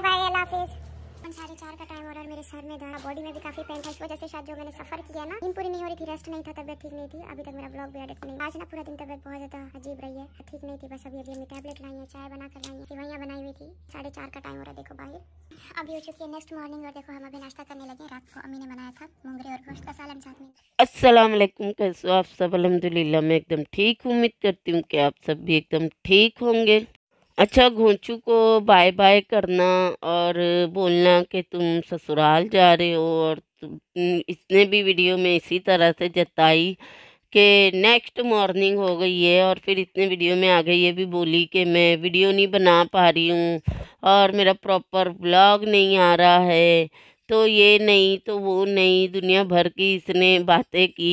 bye bye अल्लाह हाफिज़ अपन साढ़े चार का टाइम हो रहा है मेरे सर में दर्द बॉडी में भी काफी पेन था इस वजह से शायद जो मैंने सफर किया ना दिन पूरी नहीं हो रही थी रेस्ट नहीं था तबियत ठीक नहीं थी अभी तक मेरा ब्लॉग भी एडिट नहीं आज ना पूरा दिन तबियत बहुत ज्यादा अजीब रही है ठीक नहीं थी बस अभी अभी टैबलेट लाई है चाय बना कर लाई है सिवैया बनाई हुई थी साढ़े चार का टाइम हो रहा है देखो बाहर अभी हो चुकी है नेक्स्ट मॉर्निंग और देखो हम अभी नाश्ता करने लगे रात को अम्मी ने बनाया था मुंगरे और गोश्त का सालन साथ में अस्सलाम वालेकुम कैसे हो आप सब अलहमदिल्ला मैं एकदम ठीक उम्मीद करती हूँ कि आप सब भी एकदम ठीक होंगे अच्छा घोंचू को बाय बाय करना और बोलना कि तुम ससुराल जा रहे हो और इसने भी वीडियो में इसी तरह से जताई कि नेक्स्ट मॉर्निंग हो गई है और फिर इतने वीडियो में आगे ये भी बोली कि मैं वीडियो नहीं बना पा रही हूँ और मेरा प्रॉपर ब्लॉग नहीं आ रहा है तो ये नहीं तो वो नहीं दुनिया भर की इसने बातें की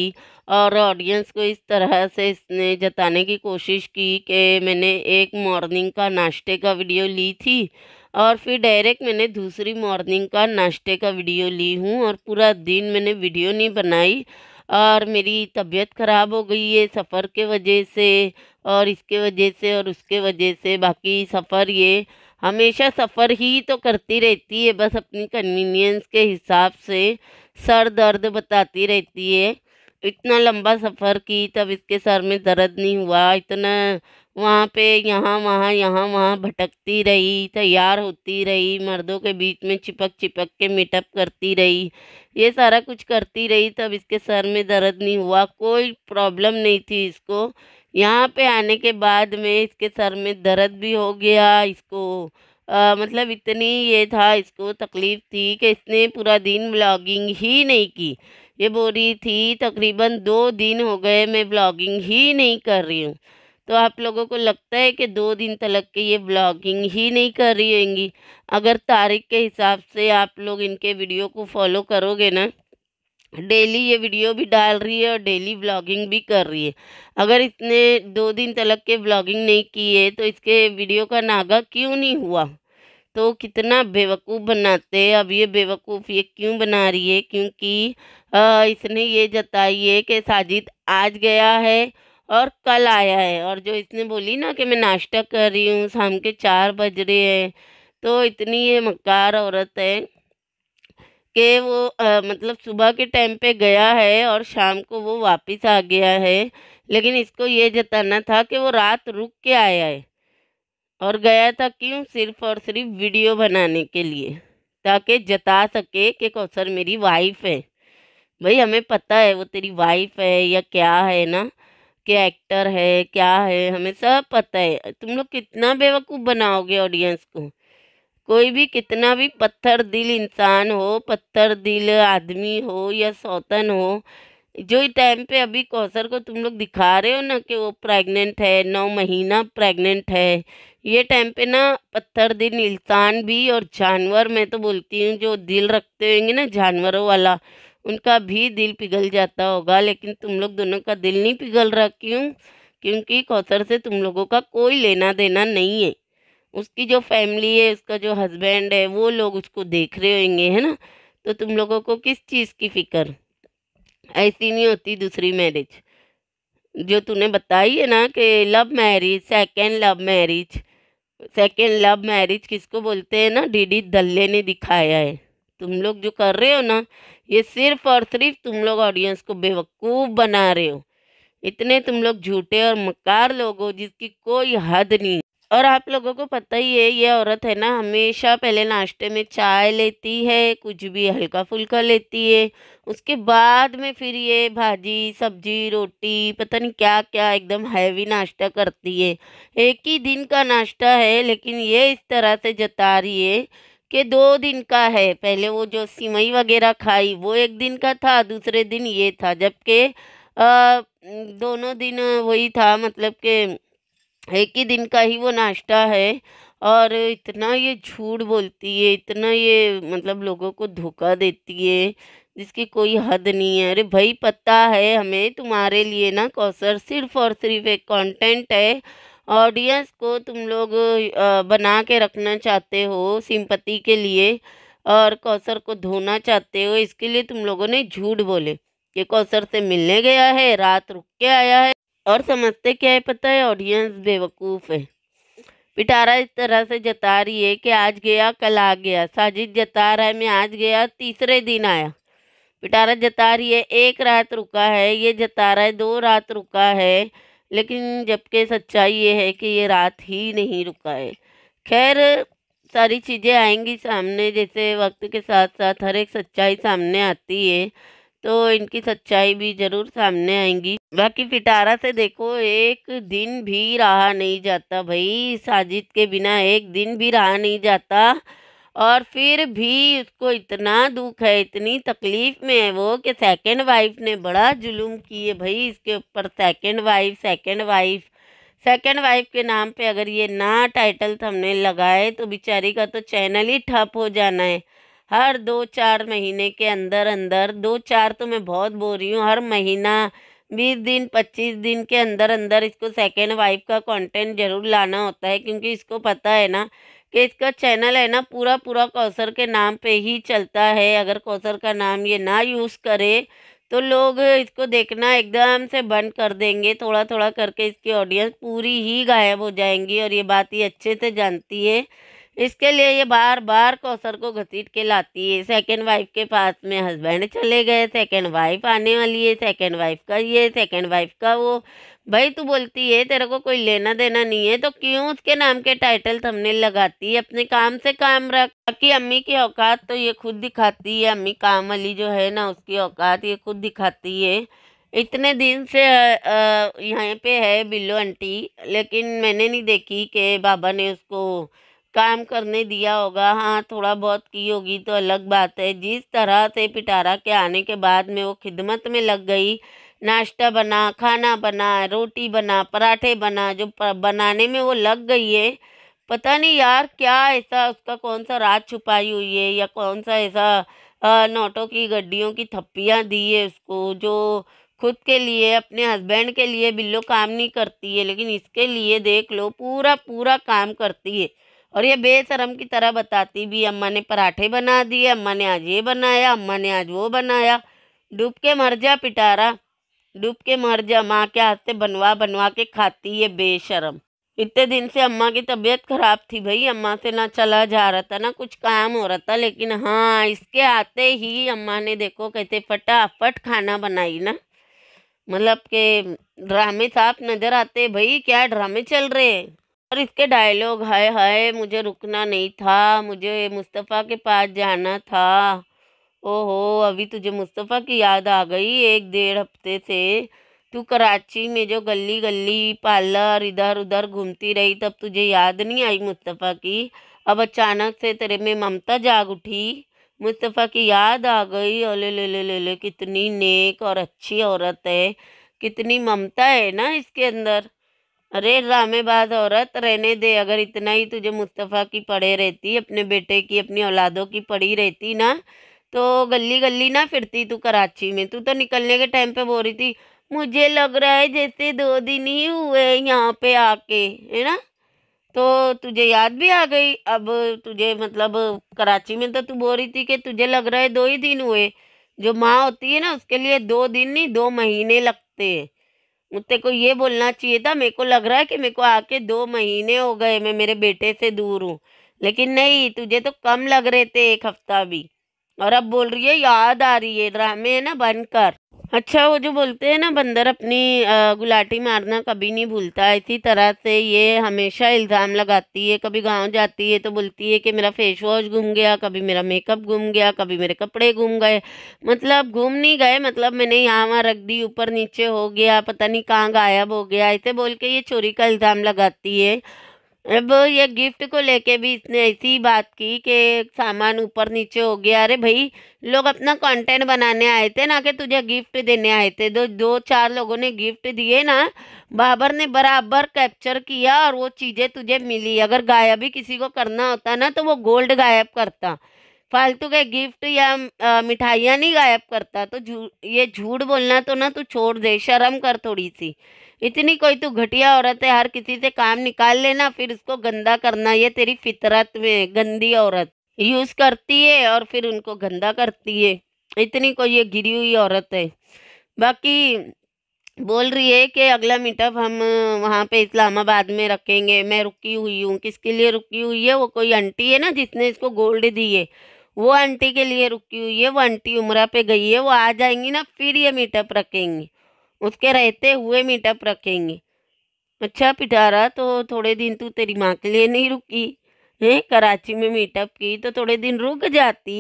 और ऑडियंस को इस तरह से इसने जताने की कोशिश की कि मैंने एक मॉर्निंग का नाश्ते का वीडियो ली थी और फिर डायरेक्ट मैंने दूसरी मॉर्निंग का नाश्ते का वीडियो ली हूँ और पूरा दिन मैंने वीडियो नहीं बनाई और मेरी तबीयत ख़राब हो गई है सफ़र के वजह से और इसके वजह से और उसके वजह से बाकी सफ़र ये हमेशा सफ़र ही तो करती रहती है बस अपनी कन्वीनियंस के हिसाब से सर दर्द बताती रहती है इतना लंबा सफ़र की तब इसके सर में दर्द नहीं हुआ इतना वहाँ पे यहाँ वहाँ यहाँ वहाँ भटकती रही तैयार होती रही मर्दों के बीच में चिपक चिपक के मीटअप करती रही ये सारा कुछ करती रही तब इसके सर में दर्द नहीं हुआ कोई प्रॉब्लम नहीं थी इसको यहाँ पे आने के बाद में इसके सर में दर्द भी हो गया इसको आ, मतलब इतनी ये था इसको तकलीफ़ थी कि इसने पूरा दिन ब्लॉगिंग ही नहीं की ये बोल रही थी तकरीबन दो दिन हो गए मैं ब्लॉगिंग ही नहीं कर रही हूँ तो आप लोगों को लगता है कि दो दिन तलक के ये ब्लॉगिंग ही नहीं कर रही होंगी अगर तारीख के हिसाब से आप लोग इनके वीडियो को फॉलो करोगे ना डेली ये वीडियो भी डाल रही है और डेली ब्लॉगिंग भी कर रही है अगर इसने दो दिन तलक के ब्लॉगिंग नहीं की है तो इसके वीडियो का नागा क्यों नहीं हुआ तो कितना बेवकूफ़ बनाते अब ये बेवकूफ़ ये क्यों बना रही है क्योंकि इसने ये जताई है कि साजिद आज गया है और कल आया है और जो इसने बोली ना कि मैं नाश्ता कर रही हूँ शाम के चार बज रहे हैं तो इतनी ये मक्कार औरत है के वो आ, मतलब सुबह के टाइम पे गया है और शाम को वो वापस आ गया है लेकिन इसको ये जताना था कि वो रात रुक के आया है और गया था क्यों सिर्फ और सिर्फ वीडियो बनाने के लिए ताकि जता सके कि कौसर मेरी वाइफ है भाई हमें पता है वो तेरी वाइफ है या क्या है ना क्या एक्टर है क्या है हमें सब पता है तुम लोग कितना बेवकूफ़ बनाओगे ऑडियंस को कोई भी कितना भी पत्थर दिल इंसान हो पत्थर दिल आदमी हो या सौतन हो जो ही टाइम पे अभी कौसर को तुम लोग दिखा रहे हो ना कि वो प्रेग्नेंट है नौ महीना प्रेग्नेंट है ये टाइम पे ना पत्थर दिल इंसान भी और जानवर मैं तो बोलती हूँ जो दिल रखते होंगे ना जानवरों वाला उनका भी दिल पिघल जाता होगा लेकिन तुम लोग दोनों का दिल नहीं पिघल रहा क्यों क्योंकि कौसर से तुम लोगों का कोई लेना देना नहीं है उसकी जो फैमिली है उसका जो हस्बैंड है वो लोग उसको देख रहे होंगे है ना तो तुम लोगों को किस चीज़ की फ़िक्र ऐसी नहीं होती दूसरी मैरिज जो तूने बताई है ना कि love marriage second love marriage second love marriage किसको बोलते हैं ना डीडी दल्ले ने दिखाया है तुम लोग जो कर रहे हो ना ये सिर्फ और सिर्फ तुम लोग ऑडियंस को बेवकूफ़ बना रहे हो इतने तुम लोग झूठे और मकार लोग हो जिसकी कोई हद नहीं और आप लोगों को पता ही है ये औरत है ना हमेशा पहले नाश्ते में चाय लेती है कुछ भी हल्का फुल्का लेती है उसके बाद में फिर ये भाजी सब्जी रोटी पता नहीं क्या क्या एकदम हैवी नाश्ता करती है एक ही दिन का नाश्ता है लेकिन ये इस तरह से जता रही है कि दो दिन का है पहले वो जो सिमई वगैरह खाई वो एक दिन का था दूसरे दिन ये था जबकि दोनों दिन वही था मतलब कि एक ही दिन का ही वो नाश्ता है और इतना ये झूठ बोलती है इतना ये मतलब लोगों को धोखा देती है जिसकी कोई हद नहीं है अरे भाई पता है हमें तुम्हारे लिए ना कौसर सिर्फ और सिर्फ एक कॉन्टेंट है ऑडियंस को तुम लोग बना के रखना चाहते हो सिंपति के लिए और कौसर को धोना चाहते हो इसके लिए तुम लोगों ने झूठ बोले कि कौसर से मिलने गया है रात रुक के आया है और समझते क्या है पता है ऑडियंस बेवकूफ़ है पिटारा इस तरह से जता रही है कि आज गया कल आ गया साजिद जता रहा है मैं आज गया तीसरे दिन आया पिटारा जता रही है एक रात रुका है ये जता रहा है दो रात रुका है लेकिन जबकि सच्चाई ये है कि ये रात ही नहीं रुका है खैर सारी चीज़ें आएंगी सामने जैसे वक्त के साथ साथ हर एक सच्चाई सामने आती है तो इनकी सच्चाई भी ज़रूर सामने आएंगी बाकी पिटारा से देखो एक दिन भी रहा नहीं जाता भाई साजिद के बिना एक दिन भी रहा नहीं जाता और फिर भी उसको इतना दुख है इतनी तकलीफ़ में है वो कि सेकंड वाइफ ने बड़ा जुल्म किए भाई इसके ऊपर second wife second wife second wife के नाम पे अगर ये ना टाइटल हमने लगाए तो बेचारी का तो चैनल ही ठप हो जाना है हर दो चार महीने के अंदर अंदर दो चार तो मैं बहुत बोल रही हूँ हर महीना बीस दिन पच्चीस दिन के अंदर अंदर इसको सेकेंड वाइफ का कंटेंट जरूर लाना होता है क्योंकि इसको पता है ना कि इसका चैनल है ना पूरा पूरा कौसर के नाम पे ही चलता है अगर कौसर का नाम ये ना यूज़ करे तो लोग इसको देखना एकदम से बंद कर देंगे थोड़ा थोड़ा करके इसकी ऑडियंस पूरी ही गायब हो जाएंगी और ये बात ही अच्छे से जानती है इसके लिए ये बार बार कौसर को घसीट के लाती है सेकेंड वाइफ के पास में हस्बैंड चले गए सेकेंड वाइफ आने वाली है सेकेंड वाइफ का ये सेकेंड वाइफ का वो भाई तू बोलती है तेरे को कोई लेना देना नहीं है तो क्यों उसके नाम के टाइटल थमने लगाती है अपने काम से काम रख बाकी अम्मी की औकात तो ये खुद दिखाती है अम्मी काम वाली जो है ना उसकी औकात ये खुद दिखाती है इतने दिन से यहाँ पे है बिल्लो आंटी लेकिन मैंने नहीं देखी कि बाबा ने उसको काम करने दिया होगा हाँ थोड़ा बहुत की होगी तो अलग बात है जिस तरह से पिटारा के आने के बाद में वो खिदमत में लग गई नाश्ता बना खाना बना रोटी बना पराठे बना जो बनाने में वो लग गई है पता नहीं यार क्या ऐसा उसका कौन सा रात छुपाई हुई है या कौन सा ऐसा नोटों की गड्डियों की थप्पियाँ दी है उसको जो खुद के लिए अपने हस्बैंड के लिए बिल्लो काम नहीं करती है लेकिन इसके लिए देख लो पूरा पूरा काम करती है और ये बेशरम की तरह बताती भी अम्मा ने पराठे बना दिए अम्मा ने आज ये बनाया अम्मा ने आज वो बनाया डूब के मर जा पिटारा डूब के मर जा माँ के हाथ से बनवा बनवा के खाती ये बेशरम इतने दिन से अम्मा की तबीयत खराब थी भाई अम्मा से ना चला जा रहा था ना कुछ काम हो रहा था लेकिन हाँ इसके आते ही अम्मा ने देखो कहते फटाफट खाना बनाई ना मतलब के ड्रामे साफ नज़र आते भाई क्या ड्रामे चल रहे और इसके डायलॉग हाय हाय मुझे रुकना नहीं था मुझे मुस्तफ़ा के पास जाना था ओहो अभी तुझे मुस्तफ़ा की याद आ गई एक डेढ़ हफ्ते से तू कराची में जो गली गली पार्लर इधर उधर घूमती रही तब तुझे याद नहीं आई मुस्तफ़ा की अब अचानक से तेरे में ममता जाग उठी मुस्तफ़ा की याद आ गई ओले ले ले ले ले कितनी नेक और अच्छी औरत है कितनी ममता है ना इसके अंदर अरे रामेबाज औरत रहने दे अगर इतना ही तुझे मुस्तफ़ा की पड़े रहती अपने बेटे की अपनी औलादों की पड़ी रहती ना तो गली गली ना फिरती तू कराची में तू तो निकलने के टाइम पे बोल रही थी मुझे लग रहा है जैसे दो दिन ही हुए यहाँ पे आके है ना तो तुझे याद भी आ गई अब तुझे मतलब कराची में तो तू बोल रही थी कि तुझे लग रहा है दो ही दिन हुए जो माँ होती है ना उसके लिए दो दिन नहीं दो महीने लगते हैं मुझे को ये बोलना चाहिए था मेरे को लग रहा है कि मेरे को आके दो महीने हो गए मैं मेरे बेटे से दूर हूँ लेकिन नहीं तुझे तो कम लग रहे थे एक हफ्ता भी और अब बोल रही है याद आ रही है ड्रामे है ना बनकर कर अच्छा वो जो बोलते हैं ना बंदर अपनी गुलाटी मारना कभी नहीं भूलता इसी तरह से ये हमेशा इल्ज़ाम लगाती है कभी गांव जाती है तो बोलती है कि मेरा फेस वॉश घूम गया कभी मेरा मेकअप घूम गया कभी मेरे कपड़े घूम गए मतलब घूम नहीं गए मतलब मैंने यहाँ वहाँ रख दी ऊपर नीचे हो गया पता नहीं कहाँ गायब हो गया ऐसे बोल के ये चोरी का इल्ज़ाम लगाती है अब ये गिफ्ट को लेके भी इसने ऐसी बात की कि सामान ऊपर नीचे हो गया अरे भाई लोग अपना कंटेंट बनाने आए थे ना कि तुझे गिफ्ट देने आए थे दो दो चार लोगों ने गिफ्ट दिए ना बाबर ने बराबर कैप्चर किया और वो चीज़ें तुझे मिली अगर गायब ही किसी को करना होता ना तो वो गोल्ड गायब करता फालतू के गिफ्ट या मिठाइयाँ नहीं गायब करता तो झू जू, ये झूठ बोलना तो ना तू छोड़ दे शर्म कर थोड़ी सी इतनी कोई तू घटिया औरत है हर किसी से काम निकाल लेना फिर उसको गंदा करना ये तेरी फितरत में गंदी औरत यूज़ करती है और फिर उनको गंदा करती है इतनी कोई ये गिरी हुई औरत है बाकी बोल रही है कि अगला मीटअप हम वहाँ पे इस्लामाबाद में रखेंगे मैं रुकी हुई हूँ किसके लिए रुकी हुई है वो कोई आंटी है ना जिसने इसको गोल्ड दी है वो आंटी के लिए रुकी हुई है वो आंटी उमरा पे गई है वो आ जाएंगी ना फिर ये मीटअप रखेंगी उसके रहते हुए मीटअप रखेंगे अच्छा पिटारा तो थोड़े दिन तू तेरी माँ के लिए नहीं रुकी है कराची में मीटअप की तो थोड़े दिन रुक जाती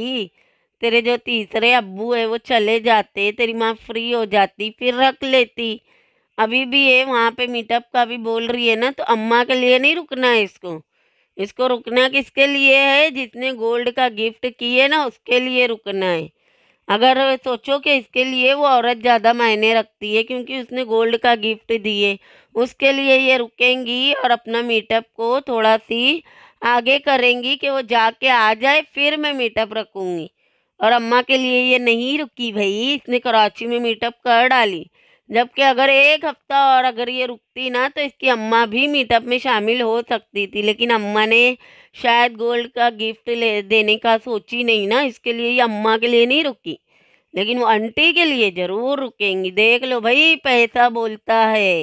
तेरे जो तीसरे अब्बू है वो चले जाते तेरी माँ फ्री हो जाती फिर रख लेती अभी भी ये वहाँ पे मीटअप का भी बोल रही है ना तो अम्मा के लिए नहीं रुकना है इसको इसको रुकना किसके लिए है जिसने गोल्ड का गिफ्ट किए ना उसके लिए रुकना है अगर सोचो कि इसके लिए वो औरत ज़्यादा मायने रखती है क्योंकि उसने गोल्ड का गिफ्ट दिए उसके लिए ये रुकेंगी और अपना मीटअप को थोड़ा सी आगे करेंगी कि वो जाके आ जाए फिर मैं मीटअप रखूँगी और अम्मा के लिए ये नहीं रुकी भाई इसने कराची में मीटअप कर डाली जबकि अगर एक हफ्ता और अगर ये रुकती ना तो इसकी अम्मा भी मीटअप में शामिल हो सकती थी लेकिन अम्मा ने शायद गोल्ड का गिफ्ट ले देने का सोची नहीं ना इसके लिए ये अम्मा के लिए नहीं रुकी लेकिन वो आंटी के लिए ज़रूर रुकेंगी देख लो भाई पैसा बोलता है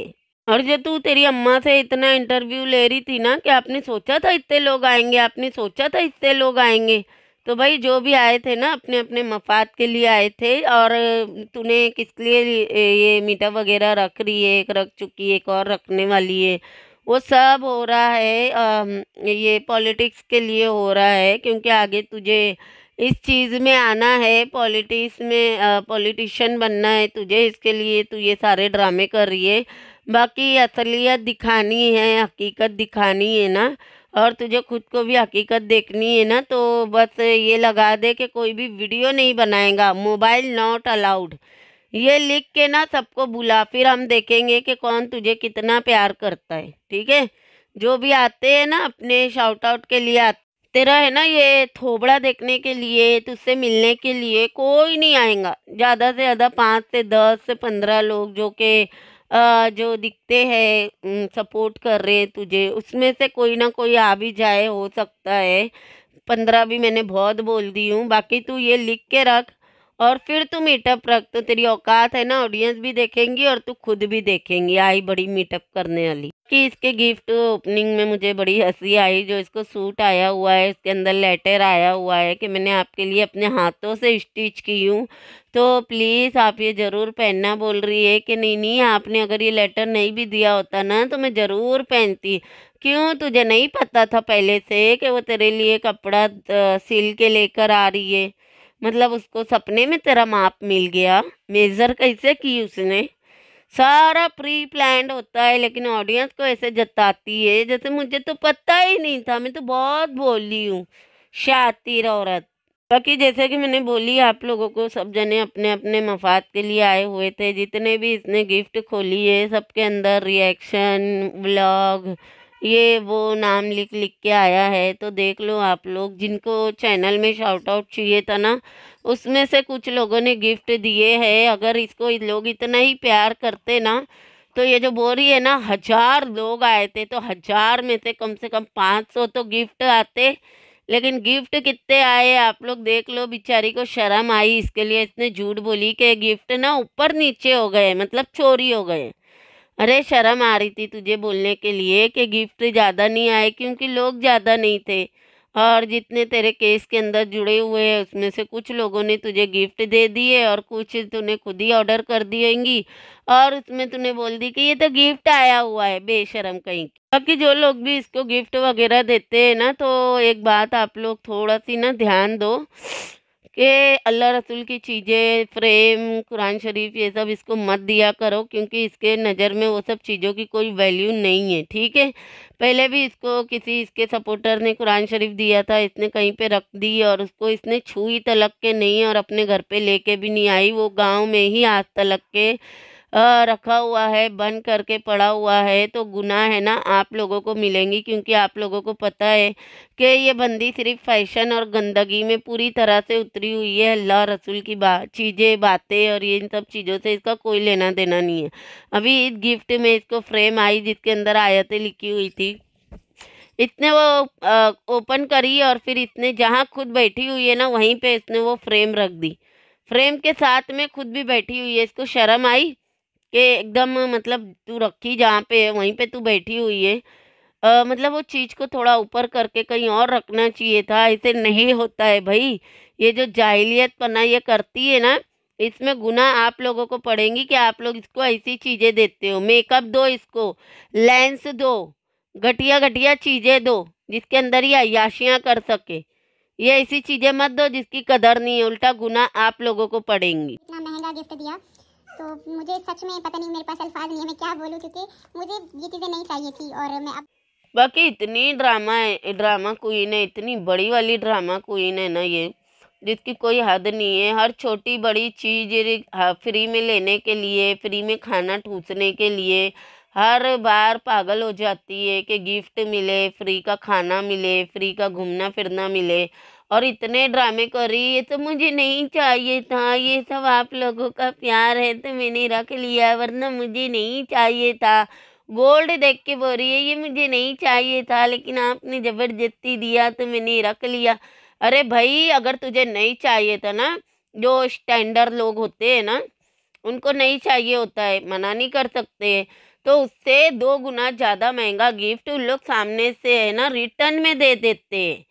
और जो तू तेरी अम्मा से इतना इंटरव्यू ले रही थी ना कि आपने सोचा था इतने लोग आएंगे आपने सोचा था इतने लोग आएंगे तो भाई जो भी आए थे ना अपने अपने मफाद के लिए आए थे और तूने किसके लिए ये मीठा वगैरह रख रही है एक रख चुकी है एक और रखने वाली है वो सब हो रहा है ये पॉलिटिक्स के लिए हो रहा है क्योंकि आगे तुझे इस चीज़ में आना है पॉलिटिक्स में पॉलिटिशियन बनना है तुझे इसके लिए तू ये सारे ड्रामे कर रही है बाकी असलियत दिखानी है हकीकत दिखानी है ना और तुझे खुद को भी हकीकत देखनी है ना तो बस ये लगा दे कि कोई भी वीडियो नहीं बनाएगा मोबाइल नॉट अलाउड ये लिख के ना सबको बुला फिर हम देखेंगे कि कौन तुझे कितना प्यार करता है ठीक है जो भी आते हैं ना अपने शाउट आउट के लिए तेरा है ना ये थोबड़ा देखने के लिए तुझसे मिलने के लिए कोई नहीं आएगा ज़्यादा से ज़्यादा पाँच से दस से पंद्रह लोग जो कि जो दिखते हैं सपोर्ट कर रहे हैं तुझे उसमें से कोई ना कोई आ भी जाए हो सकता है पंद्रह भी मैंने बहुत बोल दी हूँ बाकी तू ये लिख के रख और फिर तू मीटअप रख तो तेरी औकात है ना ऑडियंस भी देखेंगी और तू खुद भी देखेंगी आई बड़ी मीटअप करने वाली कि इसके गिफ्ट ओपनिंग में मुझे बड़ी हंसी आई जो इसको सूट आया हुआ है इसके अंदर लेटर आया हुआ है कि मैंने आपके लिए अपने हाथों से स्टिच की हूँ तो प्लीज़ आप ये ज़रूर पहनना बोल रही है कि नहीं नहीं आपने अगर ये लेटर नहीं भी दिया होता ना तो मैं ज़रूर पहनती क्यों तुझे नहीं पता था पहले से कि वो तेरे लिए कपड़ा सिल के लेकर आ रही है मतलब उसको सपने में तेरा माप मिल गया मेज़र कैसे की उसने सारा प्री प्लान होता है लेकिन ऑडियंस को ऐसे जताती है जैसे मुझे तो पता ही नहीं था मैं तो बहुत बोली हूँ शातिर औरत बाकी जैसे कि मैंने बोली आप लोगों को सब जने अपने अपने मफाद के लिए आए हुए थे जितने भी इसने गिफ्ट खोली है सबके अंदर रिएक्शन ब्लॉग ये वो नाम लिख लिख के आया है तो देख लो आप लोग जिनको चैनल में शॉर्ट आउट चाहिए था ना उसमें से कुछ लोगों ने गिफ्ट दिए है अगर इसको लोग इतना ही प्यार करते ना तो ये जो बोरी है ना हज़ार लोग आए थे तो हज़ार में से कम से कम पाँच सौ तो गिफ्ट आते लेकिन गिफ्ट कितने आए आप लोग देख लो बेचारी को शर्म आई इसके लिए इसने झूठ बोली कि गिफ्ट ना ऊपर नीचे हो गए मतलब चोरी हो गए अरे शर्म आ रही थी तुझे बोलने के लिए कि गिफ्ट ज़्यादा नहीं आए क्योंकि लोग ज़्यादा नहीं थे और जितने तेरे केस के अंदर जुड़े हुए हैं उसमें से कुछ लोगों ने तुझे गिफ्ट दे दिए और कुछ तूने खुद ही ऑर्डर कर होंगी और उसमें तूने बोल दी कि ये तो गिफ्ट आया हुआ है बेशरम कहीं बाकी जो लोग भी इसको गिफ्ट वगैरह देते हैं ना तो एक बात आप लोग थोड़ा सी ना ध्यान दो कि अल्लाह रसूल की चीज़ें फ्रेम कुरान शरीफ ये सब इसको मत दिया करो क्योंकि इसके नज़र में वो सब चीज़ों की कोई वैल्यू नहीं है ठीक है पहले भी इसको किसी इसके सपोर्टर ने कुरान शरीफ दिया था इसने कहीं पे रख दी और उसको इसने छू ही तलक के नहीं और अपने घर पे लेके भी नहीं आई वो गांव में ही आज तलक के रखा हुआ है बंद करके पड़ा हुआ है तो गुनाह है ना आप लोगों को मिलेंगी क्योंकि आप लोगों को पता है कि ये बंदी सिर्फ फैशन और गंदगी में पूरी तरह से उतरी हुई है अल्लाह रसूल की बा चीज़ें बातें और ये इन सब चीज़ों से इसका कोई लेना देना नहीं है अभी इस गिफ्ट में इसको फ्रेम आई जिसके अंदर आयतें लिखी हुई थी इतने वो ओपन करी और फिर इतने जहाँ खुद बैठी हुई है ना वहीं पे इसने वो फ्रेम रख दी फ्रेम के साथ में खुद भी बैठी हुई है इसको शर्म आई कि एकदम मतलब तू रखी जहाँ पे है वहीं पे तू बैठी हुई है आ, मतलब वो चीज़ को थोड़ा ऊपर करके कहीं और रखना चाहिए था ऐसे नहीं होता है भाई ये जो जाहिलियत पना ये करती है ना इसमें गुना आप लोगों को पड़ेंगी कि आप लोग इसको ऐसी चीज़ें देते हो मेकअप दो इसको लेंस दो घटिया घटिया चीज़ें दो जिसके अंदर ये अयाशियाँ कर सके ये ऐसी चीज़ें मत दो जिसकी कदर नहीं है उल्टा गुना आप लोगों को पड़ेंगी इतना महंगा गिफ्ट दिया तो मुझे सच में पता नहीं मेरे पास अल्फाज नहीं है मैं क्या बोलूँ क्योंकि मुझे ये चीज़ें नहीं चाहिए थी और मैं अब बाकी इतनी ड्रामा है ड्रामा क्वीन है इतनी बड़ी वाली ड्रामा क्वीन है ना ये जिसकी कोई हद नहीं है हर छोटी बड़ी चीज़ फ्री हाँ, में लेने के लिए फ्री में खाना ठूसने के लिए हर बार पागल हो जाती है कि गिफ्ट मिले फ्री का खाना मिले फ्री का घूमना फिरना मिले और इतने ड्रामे कर रही है तो मुझे नहीं चाहिए था ये सब आप लोगों का प्यार है तो मैंने रख लिया वरना मुझे नहीं चाहिए था गोल्ड देख के बोल रही है ये मुझे नहीं चाहिए था लेकिन आपने ज़बरदस्ती दिया तो मैंने रख लिया अरे भाई अगर तुझे नहीं चाहिए था ना जो स्टैंडर्ड लोग होते हैं ना उनको नहीं चाहिए होता है मना नहीं कर सकते तो उससे दो गुना ज़्यादा महंगा गिफ्ट उन लोग सामने से है ना रिटर्न में दे देते हैं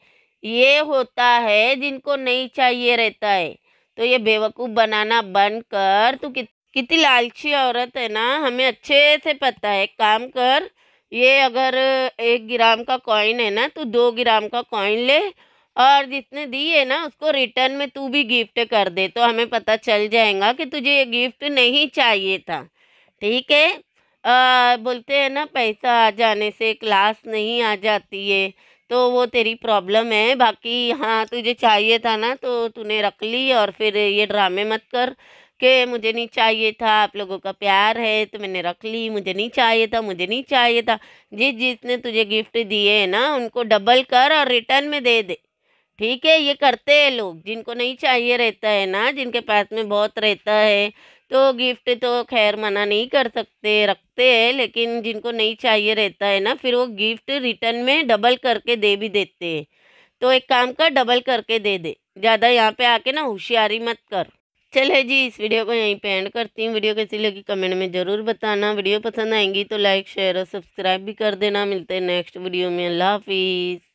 ये होता है जिनको नहीं चाहिए रहता है तो ये बेवकूफ़ बनाना बंद कर तू कित कितनी लालची औरत है ना हमें अच्छे से पता है काम कर ये अगर एक ग्राम का कॉइन है ना तू दो ग्राम का कॉइन ले और जितने दी है ना उसको रिटर्न में तू भी गिफ्ट कर दे तो हमें पता चल जाएगा कि तुझे ये गिफ्ट नहीं चाहिए था ठीक है बोलते हैं ना पैसा आ जाने से क्लास नहीं आ जाती है तो वो तेरी प्रॉब्लम है बाकी हाँ तुझे चाहिए था ना तो तूने रख ली और फिर ये ड्रामे मत कर के मुझे नहीं चाहिए था आप लोगों का प्यार है तो मैंने रख ली मुझे नहीं चाहिए था मुझे नहीं चाहिए था जिस जिसने तुझे गिफ्ट दिए है ना उनको डबल कर और रिटर्न में दे दे ठीक है ये करते हैं लोग जिनको नहीं चाहिए रहता है ना जिनके पास में बहुत रहता है तो गिफ्ट तो खैर मना नहीं कर सकते रखते हैं लेकिन जिनको नहीं चाहिए रहता है ना फिर वो गिफ्ट रिटर्न में डबल करके दे भी देते हैं तो एक काम कर डबल करके दे दे ज़्यादा यहाँ पे आके ना होशियारी मत कर चले जी इस वीडियो को यहीं पे एंड करती हूँ वीडियो कैसी लगी कमेंट में ज़रूर बताना वीडियो पसंद आएंगी तो लाइक शेयर और सब्सक्राइब भी कर देना मिलते हैं नेक्स्ट वीडियो में अल्लाह हाफिज़